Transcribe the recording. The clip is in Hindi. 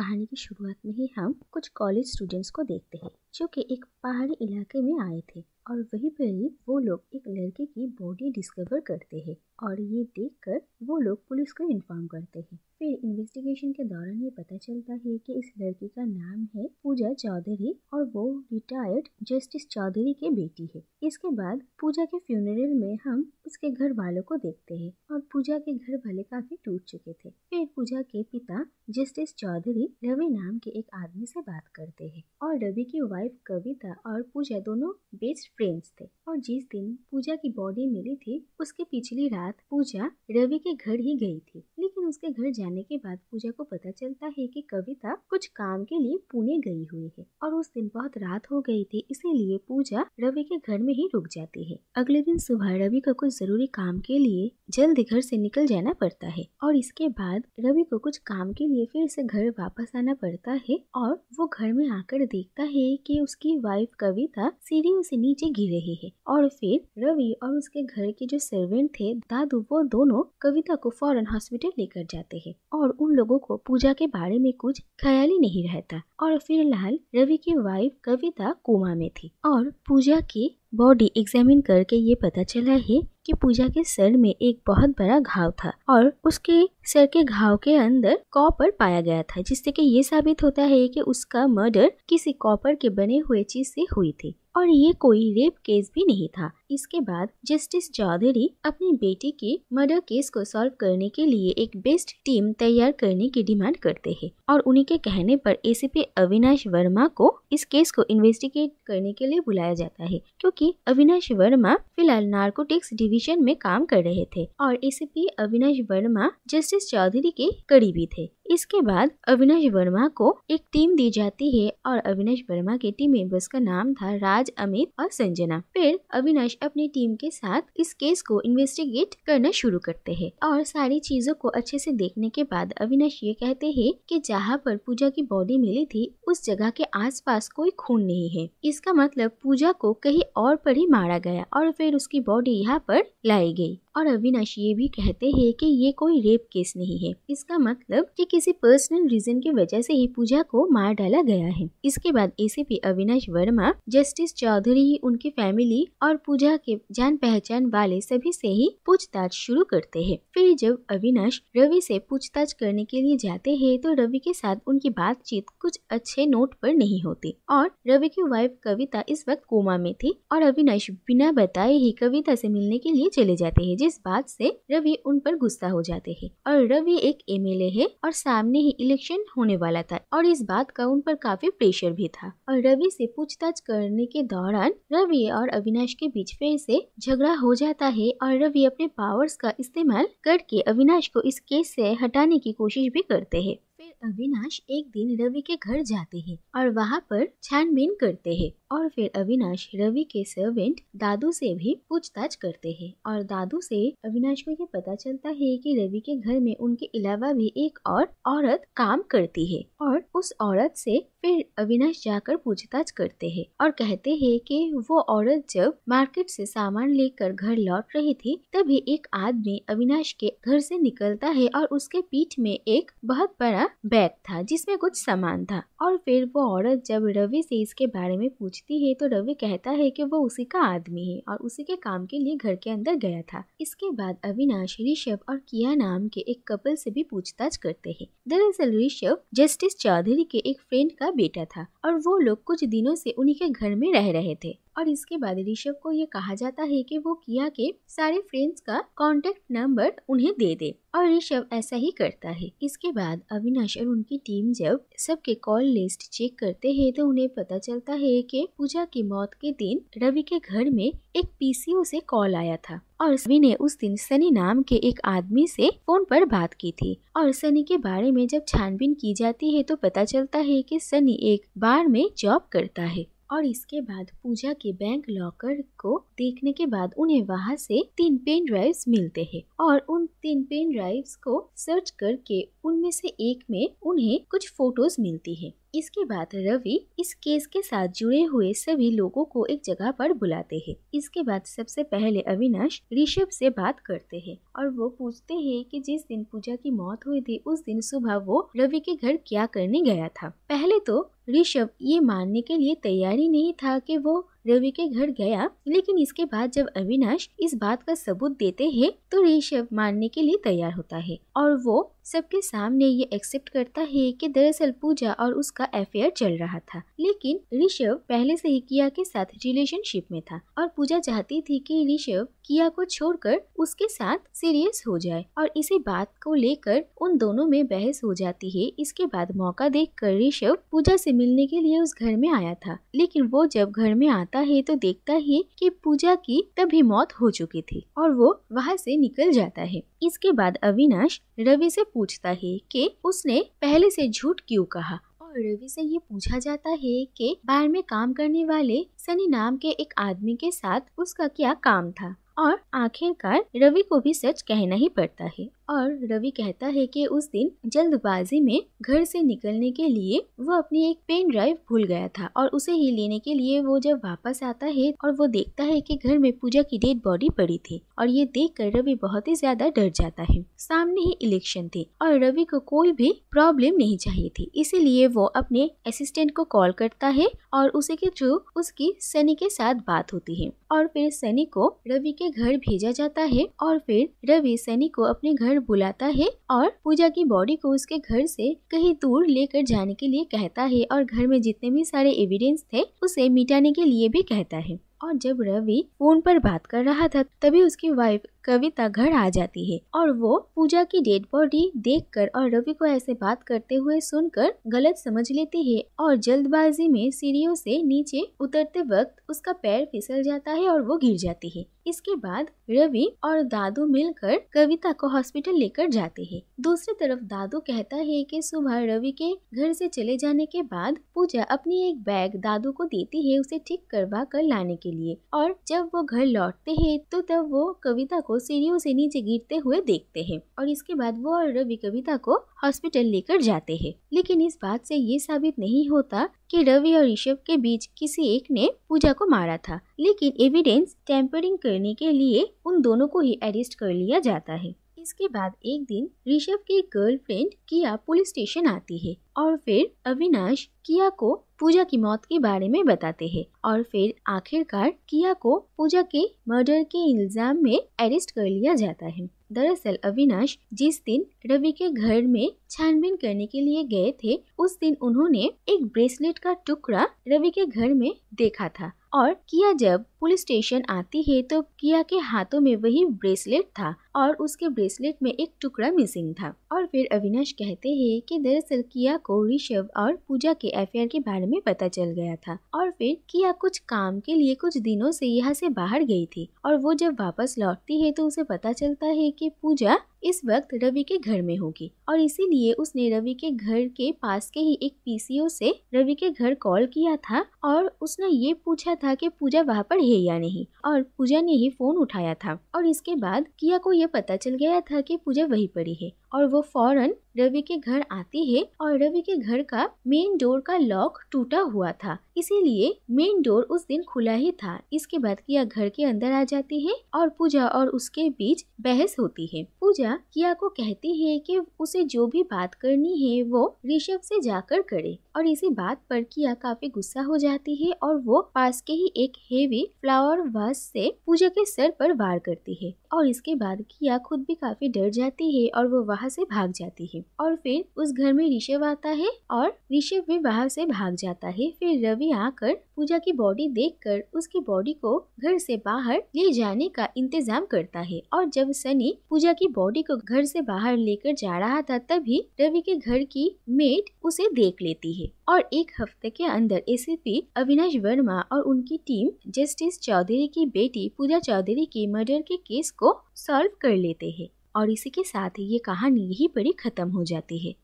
कहानी की शुरुआत में ही हम कुछ कॉलेज स्टूडेंट्स को देखते हैं जो कि एक पहाड़ी इलाके में आए थे और वहीं पर ही वो लोग एक लड़के की बॉडी डिस्कवर करते हैं और ये देखकर वो लोग पुलिस को इन्फॉर्म करते हैं फिर इन्वेस्टिगेशन के दौरान ये पता चलता है कि इस लड़की का नाम है पूजा चौधरी और वो रिटायर्ड जस्टिस चौधरी के बेटी है इसके बाद पूजा के फ्यूनरल में हम उसके घर वालों को देखते हैं और पूजा के घर वाले काफी टूट चुके थे फिर पूजा के पिता जस्टिस चौधरी रवि नाम के एक आदमी से बात करते हैं और रवि की वाइफ कविता और पूजा दोनों बेस्ट फ्रेंड्स थे और जिस दिन पूजा की बॉडी मिली थी उसके पिछली रात पूजा रवि के घर ही गई थी लेकिन उसके घर जाने के बाद पूजा को पता चलता है कि कविता कुछ काम के लिए पुणे गई हुई है और उस दिन बहुत रात हो गई थी इसीलिए पूजा रवि के घर में ही रुक जाती है अगले दिन सुबह रवि का कुछ जरूरी काम के लिए जल्द घर से निकल जाना पड़ता है और इसके बाद रवि को कुछ काम के लिए फिर से घर वापस आना पड़ता है और वो घर में आकर देखता है कि उसकी वाइफ कविता सीढ़ियों से नीचे गिर रही है और फिर रवि और उसके घर के जो सर्वेंट थे दादू वो दोनों कविता को फौरन हॉस्पिटल ले लेकर जाते हैं और उन लोगों को पूजा के बारे में कुछ ख्याल ही नहीं रहता और फिलहाल रवि की वाइफ कविता कोमा में थी और पूजा की बॉडी एग्जामिन करके ये पता चला है कि पूजा के सर में एक बहुत बड़ा घाव था और उसके सर के घाव के अंदर कॉपर पाया गया था जिससे कि ये साबित होता है कि उसका मर्डर किसी कॉपर के बने हुए चीज से हुई थी और ये कोई रेप केस भी नहीं था इसके बाद जस्टिस चौधरी अपनी बेटी के मर्डर केस को सॉल्व करने के लिए एक बेस्ट टीम तैयार करने की डिमांड करते हैं और उन्हीं के कहने पर एसीपी अविनाश वर्मा को इस केस को इन्वेस्टिगेट करने के लिए बुलाया जाता है क्योंकि अविनाश वर्मा फिलहाल नार्कोटिक्स डिवीजन में काम कर रहे थे और एसीपी अविनाश वर्मा जस्टिस चौधरी के करीबी थे इसके बाद अविनाश वर्मा को एक टीम दी जाती है और अविनाश वर्मा के टीम मेंबर्स का नाम था राज अमित और संजना फिर अविनाश अपनी टीम के साथ इस केस को इन्वेस्टिगेट करना शुरू करते हैं और सारी चीजों को अच्छे से देखने के बाद अविनाश ये कहते हैं कि जहाँ पर पूजा की बॉडी मिली थी उस जगह के आसपास कोई खून नहीं है इसका मतलब पूजा को कहीं और पर ही मारा गया और फिर उसकी बॉडी यहाँ पर लाई गई और अविनाश ये भी कहते हैं कि ये कोई रेप केस नहीं है इसका मतलब कि किसी पर्सनल रीजन की वजह से ही पूजा को मार डाला गया है इसके बाद एसीपी अविनाश वर्मा जस्टिस चौधरी ही उनकी फैमिली और पूजा के जान पहचान वाले सभी से ही पूछताछ शुरू करते हैं फिर जब अविनाश रवि से पूछताछ करने के लिए जाते हैं तो रवि के साथ उनकी बातचीत कुछ अच्छे नोट पर नहीं होती और रवि की वाइफ कविता इस वक्त कोमा में थी और अविनाश बिना बताए ही कविता से मिलने के लिए चले जाते हैं इस बात से रवि उन पर गुस्सा हो जाते हैं और रवि एक एमएलए है और सामने ही इलेक्शन होने वाला था और इस बात का उन पर काफी प्रेशर भी था और रवि से पूछताछ करने के दौरान रवि और अविनाश के बीच फिर से झगड़ा हो जाता है और रवि अपने पावर्स का इस्तेमाल करके अविनाश को इस केस से हटाने की कोशिश भी करते हैं फिर अविनाश एक दिन रवि के घर जाते हैं और वहाँ पर छानबीन करते हैं और फिर अविनाश रवि के सर्वेंट दादू से भी पूछताछ करते हैं और दादू से अविनाश को ये पता चलता है कि रवि के घर में उनके अलावा भी एक और औरत काम करती है और उस औरत से फिर अविनाश जाकर पूछताछ करते हैं और कहते हैं कि वो औरत जब मार्केट से सामान लेकर घर लौट रही थी तभी एक आदमी अविनाश के घर से निकलता है और उसके पीठ में एक बहुत बड़ा बैग था जिसमें कुछ सामान था और फिर वो औरत जब रवि से इसके बारे में पूछती है तो रवि कहता है कि वो उसी का आदमी है और उसी के काम के लिए घर के अंदर गया था इसके बाद अविनाश ऋषभ और किया नाम के एक कपल से भी पूछताछ करते हैं दरअसल ऋषभ जस्टिस चौधरी के एक फ्रेंड का बेटा था और वो लोग कुछ दिनों से उन्हीं के घर में रह रहे थे और इसके बाद ऋषभ को ये कहा जाता है कि वो किया के सारे फ्रेंड्स का कांटेक्ट नंबर उन्हें दे दे और ऋषभ ऐसा ही करता है इसके बाद अविनाश और उनकी टीम जब सबके कॉल लिस्ट चेक करते हैं तो उन्हें पता चलता है कि पूजा की मौत के दिन रवि के घर में एक पीसीओ से कॉल आया था और रवि ने उस दिन सनी नाम के एक आदमी से फोन पर बात की थी और सनी के बारे में जब छानबीन की जाती है तो पता चलता है कि सनी एक बार में जॉब करता है और इसके बाद पूजा के बैंक लॉकर को देखने के बाद उन्हें वहाँ से तीन पेन ड्राइव्स मिलते हैं और उन तीन पेन ड्राइव्स को सर्च करके उनमें से एक में उन्हें कुछ फोटोज मिलती है इसके बाद रवि इस केस के साथ जुड़े हुए सभी लोगों को एक जगह पर बुलाते हैं इसके बाद सबसे पहले अविनाश ऋषभ से बात करते हैं और वो पूछते हैं कि जिस दिन पूजा की मौत हुई थी उस दिन सुबह वो रवि के घर क्या करने गया था पहले तो ऋषभ ये मानने के लिए तैयारी नहीं था कि वो रवि के घर गया लेकिन इसके बाद जब अविनाश इस बात का सबूत देते हैं तो ऋषभ मानने के लिए तैयार होता है और वो सबके सामने ये एक्सेप्ट करता है कि दरअसल पूजा और उसका अफेयर चल रहा था लेकिन ऋषभ पहले से ही किया के साथ रिलेशनशिप में था और पूजा चाहती थी कि ऋषभ किया को छोड़कर उसके साथ सीरियस हो जाए और इसी बात को लेकर उन दोनों में बहस हो जाती है इसके बाद मौका देख कर ऋषभ पूजा से मिलने के लिए उस घर में आया था लेकिन वो जब घर में आता आता है तो देखता है कि पूजा की तभी मौत हो चुकी थी और वो वहाँ से निकल जाता है इसके बाद अविनाश रवि से पूछता है कि उसने पहले से झूठ क्यों कहा और रवि से ये पूछा जाता है कि बाहर में काम करने वाले सनी नाम के एक आदमी के साथ उसका क्या काम था और आखिरकार रवि को भी सच कहना ही पड़ता है और रवि कहता है कि उस दिन जल्दबाजी में घर से निकलने के लिए वो अपनी एक पेन ड्राइव भूल गया था और उसे ही लेने के लिए वो जब वापस आता है और वो देखता है कि घर में पूजा की डेड बॉडी पड़ी थी और ये देख कर रवि बहुत ही ज्यादा डर जाता है सामने ही इलेक्शन थे और रवि को कोई भी प्रॉब्लम नहीं चाहिए थी इसीलिए वो अपने असिस्टेंट को कॉल करता है और उसी के थ्रू उसकी सनी के साथ बात होती है और फिर सनी को रवि के घर भेजा जाता है और फिर रवि सनी को अपने घर बुलाता है और पूजा की बॉडी को उसके घर से कहीं दूर लेकर जाने के लिए कहता है और घर में जितने भी सारे एविडेंस थे उसे मिटाने के लिए भी कहता है और जब रवि फोन पर बात कर रहा था तभी उसकी वाइफ कविता घर आ जाती है और वो पूजा की डेड बॉडी देखकर और रवि को ऐसे बात करते हुए सुनकर गलत समझ लेती है और जल्दबाजी में सीढ़ियों से नीचे उतरते वक्त उसका पैर फिसल जाता है और वो गिर जाती है इसके बाद रवि और दादू मिलकर कविता को हॉस्पिटल लेकर जाते हैं दूसरी तरफ दादू कहता है कि सुबह रवि के घर से चले जाने के बाद पूजा अपनी एक बैग दादू को देती है उसे ठीक करवा कर लाने के लिए और जब वो घर लौटते हैं तो तब वो कविता को सीढ़ियों से नीचे गिरते हुए देखते हैं और इसके बाद वो और रवि कविता को हॉस्पिटल लेकर जाते हैं लेकिन इस बात से ये साबित नहीं होता कि रवि और ऋषभ के बीच किसी एक ने पूजा को मारा था लेकिन एविडेंस टेम्परिंग करने के लिए उन दोनों को ही अरेस्ट कर लिया जाता है इसके बाद एक दिन ऋषभ की गर्लफ्रेंड किया पुलिस स्टेशन आती है और फिर अविनाश किया को पूजा की मौत के बारे में बताते हैं और फिर आखिरकार किया को पूजा के मर्डर के इल्जाम में अरेस्ट कर लिया जाता है दरअसल अविनाश जिस दिन रवि के घर में छानबीन करने के लिए गए थे उस दिन उन्होंने एक ब्रेसलेट का टुकड़ा रवि के घर में देखा था और किया जब पुलिस स्टेशन आती है तो किया के हाथों में वही ब्रेसलेट था और उसके ब्रेसलेट में एक टुकड़ा मिसिंग था और फिर अविनाश कहते हैं कि दरअसल किया को ऋषभ और पूजा के अफेयर के बारे में पता चल गया था और फिर किया कुछ काम के लिए कुछ दिनों से यहाँ से बाहर गई थी और वो जब वापस लौटती है तो उसे पता चलता है की पूजा इस वक्त रवि के घर में होगी और इसीलिए उसने रवि के घर के पास के ही एक पीसीओ से रवि के घर कॉल किया था और उसने ये पूछा था कि पूजा वहाँ पर है या नहीं और पूजा ने ही फोन उठाया था और इसके बाद किया को यह पता चल गया था कि पूजा वहीं पड़ी है और वो फौरन रवि के घर आती है और रवि के घर का मेन डोर का लॉक टूटा हुआ था इसीलिए मेन डोर उस दिन खुला ही था इसके बाद किया घर के अंदर आ जाती है और पूजा और उसके बीच बहस होती है पूजा किया किया को कहती है कि उसे जो भी बात करनी है वो ऋषभ से जाकर करे और इसी बात पर किया काफी गुस्सा हो जाती है और वो पास के ही एक हेवी फ्लावर वास से पूजा के सर पर वार करती है और इसके बाद किया खुद भी काफी डर जाती है और वो वहाँ से भाग जाती है और फिर उस घर में ऋषभ आता है और ऋषभ भी वहाँ से भाग जाता है फिर रवि आकर पूजा की बॉडी देखकर उसकी बॉडी को घर से बाहर ले जाने का इंतजाम करता है और जब सनी पूजा की बॉडी को घर से बाहर लेकर जा रहा था तभी रवि के घर की मेट उसे देख लेती है और एक हफ्ते के अंदर एस अविनाश वर्मा और उनकी टीम जस्टिस चौधरी की बेटी पूजा चौधरी के मर्डर के केस को सॉल्व कर लेते हैं और इसी के साथ ये कहानी यही बड़ी खत्म हो जाती है